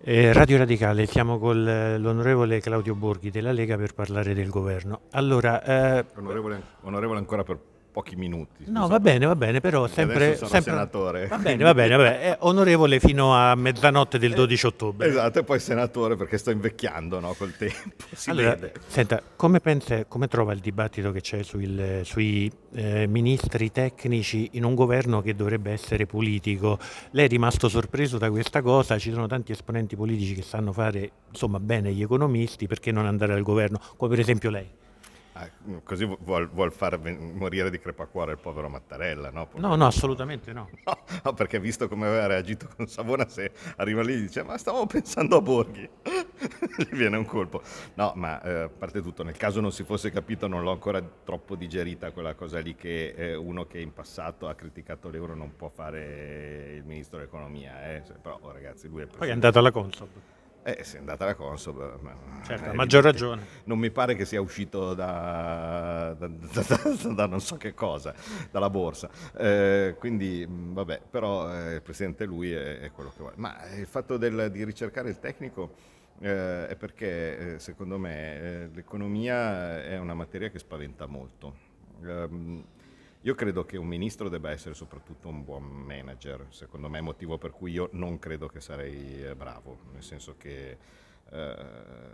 Eh, Radio Radicale, siamo con eh, l'onorevole Claudio Borghi della Lega per parlare del governo. Allora, eh, onorevole, onorevole ancora per pochi minuti. No, va bene, va bene, però sempre... sempre senatore. Va bene, va bene, va bene. È onorevole fino a mezzanotte del 12 eh, ottobre. Esatto, e poi senatore perché sto invecchiando no, col tempo. Si allora, vede. senta, come, pensa, come trova il dibattito che c'è sul, sui eh, ministri tecnici in un governo che dovrebbe essere politico? Lei è rimasto sorpreso da questa cosa? Ci sono tanti esponenti politici che sanno fare insomma, bene gli economisti, perché non andare al governo? Come per esempio lei. Ah, mm, così vuol, vuol, far morire di crepacuore il povero Mattarella, no? Povero no, no, assolutamente no. no. no. perché visto come aveva reagito con Savona, se arriva lì e dice ma stavo pensando a Borghi, gli viene un colpo. No, ma eh, a parte tutto, nel caso non si fosse capito, non l'ho ancora troppo digerita quella cosa lì che eh, uno che in passato ha criticato l'euro non può fare il ministro dell'economia, eh? però oh, ragazzi lui è... Presidente. Poi è andato alla Consob. Eh, se è andata la Consob. Ma certo, a maggior ragione. Non mi pare che sia uscito da, da, da, da non so che cosa, dalla borsa. Eh, quindi, mm, vabbè, però eh, il presidente lui è, è, quello che vuole. Ma il fatto del, di ricercare il tecnico eh, è perché, eh, secondo me, eh, l'economia è una materia che spaventa molto ehm, io credo che un ministro debba essere soprattutto un buon manager, secondo me è motivo per cui io non credo che sarei eh, bravo, nel senso che eh,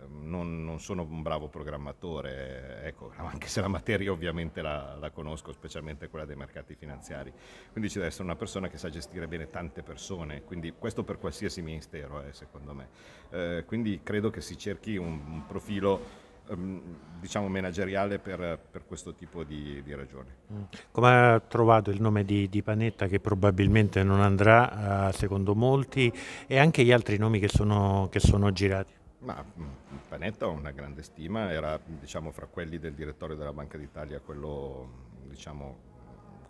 non, non, sono un bravo programmatore, ecco, anche se la materia ovviamente la, la, conosco, specialmente quella dei mercati finanziari. Quindi ci deve essere una persona che sa gestire bene tante persone, quindi questo per qualsiasi ministero, eh, secondo me. Eh, quindi credo che si cerchi un, un profilo Ehm, diciamo manageriale per, per questo tipo di, di ragione. Mm. Come ha trovato il nome di, di, Panetta che probabilmente non andrà eh, secondo molti e anche gli altri nomi che sono, che sono girati? Ma mm, Panetta ho una grande stima, era diciamo, fra quelli del direttore della Banca d'Italia quello diciamo,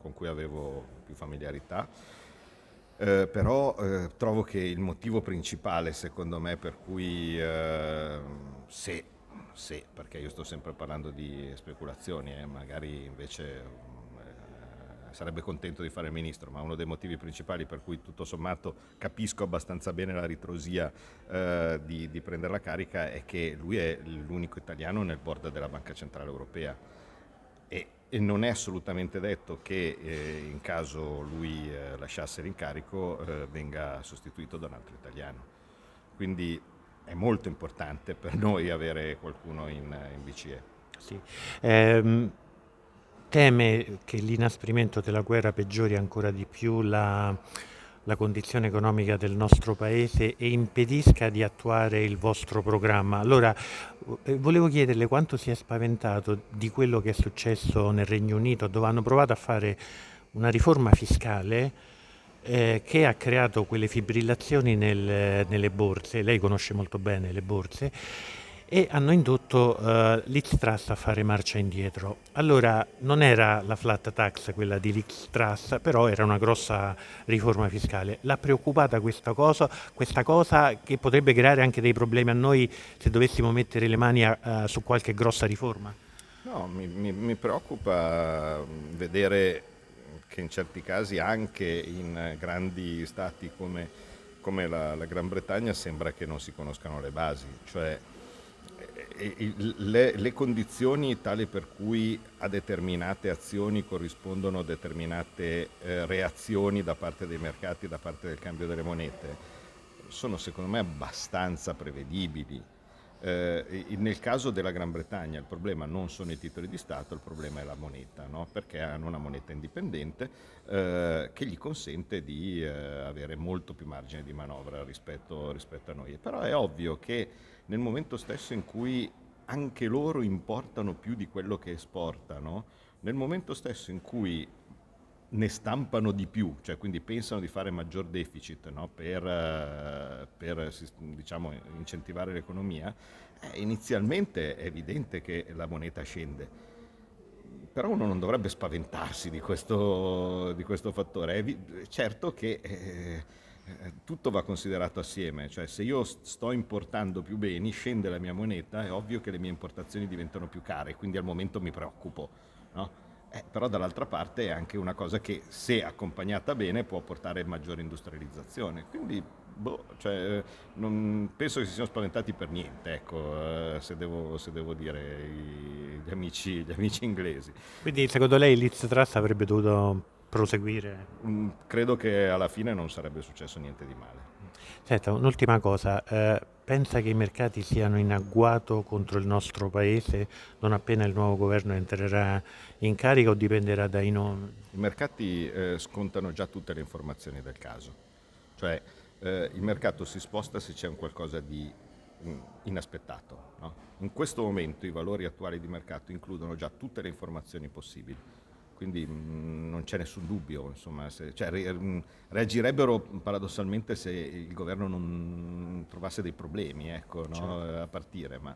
con cui avevo più familiarità. Eh, però eh, trovo che il motivo principale, secondo me, per cui eh, se se, perché io sto sempre parlando di speculazioni, eh, magari invece eh, sarebbe contento di fare il ministro, ma uno dei motivi principali per cui tutto sommato capisco abbastanza bene la ritrosia eh, di, di prendere la carica è che lui è l'unico italiano nel board della Banca Centrale Europea. E e non è assolutamente detto che eh, in caso lui eh, lasciasse l'incarico eh, venga sostituito da un altro italiano. Quindi è molto importante per noi avere qualcuno in, in BCE. Sì. Eh, teme che l'inasprimento della guerra peggiori ancora di più la, la condizione economica del nostro paese e impedisca di attuare il vostro programma. Allora, eh, volevo chiederle quanto si è spaventato di quello che è successo nel Regno Unito, dove hanno provato a fare una riforma fiscale eh, che ha creato quelle fibrillazioni nel, nelle borse, lei conosce molto bene le borse, e hanno indotto eh, l'Ixtras a fare marcia indietro. Allora non era la flat tax quella di l'Ixtras, però era una grossa riforma fiscale. L'ha preoccupata questa cosa, questa cosa che potrebbe creare anche dei problemi a noi se dovessimo mettere le mani a, a, su qualche grossa riforma? No, mi, mi, mi preoccupa vedere che in certi casi anche in grandi stati come, come la, la, Gran Bretagna sembra che non si conoscano le basi, cioè eh, le, le condizioni tali per cui a determinate azioni corrispondono determinate eh, reazioni da parte dei mercati, da parte del cambio delle monete, sono secondo me abbastanza prevedibili eh, nel caso della Gran Bretagna il problema non sono i titoli di Stato, il problema è la moneta, no? perché hanno una moneta indipendente eh, che gli consente di eh, avere molto più margine di manovra rispetto, rispetto a noi. Però è ovvio che nel momento stesso in cui anche loro importano più di quello che esportano, nel momento stesso in cui ne stampano di più, cioè quindi pensano di fare maggior deficit no? per, eh, per diciamo, incentivare l'economia, eh, inizialmente è evidente che la moneta scende. Però uno non dovrebbe spaventarsi di questo, di questo fattore. È certo che eh, eh, tutto va considerato assieme, cioè se io sto importando più beni, scende la mia moneta, è ovvio che le mie importazioni diventano più care, quindi al momento mi preoccupo. No? Eh, però dall'altra parte è anche una cosa che se accompagnata bene può portare maggiore industrializzazione. Quindi boh, cioè, non, penso che si siano spaventati per niente, ecco, eh, se, devo, se, devo, dire i, gli, amici, gli, amici, inglesi. Quindi secondo lei l'Iz Trust avrebbe dovuto proseguire? Mm, credo che alla fine non sarebbe successo niente di male. Senta, un'ultima cosa, eh, pensa che i mercati siano in agguato contro il nostro paese non appena il nuovo governo entrerà in carica o dipenderà dai nomi? I mercati eh, scontano già tutte le informazioni del caso, cioè eh, il mercato si sposta se c'è un qualcosa di mm, inaspettato. No? In questo momento i valori attuali di mercato includono già tutte le informazioni possibili quindi mh, mm, non c'è nessun dubbio, insomma, se, cioè, re, mm, reagirebbero paradossalmente se il governo non trovasse dei problemi ecco, no? certo. Eh, a partire, ma,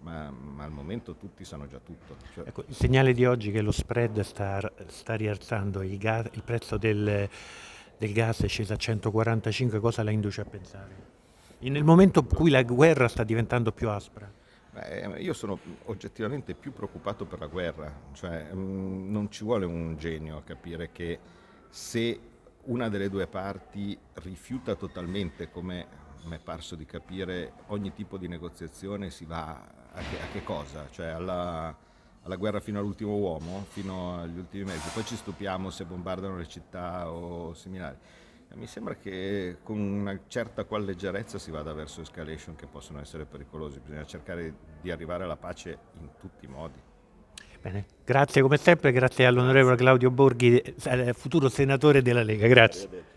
ma, ma, al momento tutti sanno già tutto. Cioè... Ecco, il segnale di oggi è che lo spread sta, sta rialzando, il, gas, il prezzo del, del gas è sceso a 145, cosa la induce a pensare? E nel momento in cui la guerra sta diventando più aspra? Beh, io sono oggettivamente più preoccupato per la guerra, cioè mh, mm, non ci vuole un genio a capire che se una delle due parti rifiuta totalmente, come mi è parso di capire, ogni tipo di negoziazione si va a che, a che cosa? Cioè alla, alla, guerra fino all'ultimo uomo, fino agli ultimi mesi, poi ci stupiamo se bombardano le città o similari. Mi sembra che con una certa qual leggerezza si vada verso escalation che possono essere pericolosi, bisogna cercare di arrivare alla pace in tutti i modi. Bene, grazie come sempre, grazie all'onorevole Claudio Borghi, eh, futuro senatore della Lega, grazie.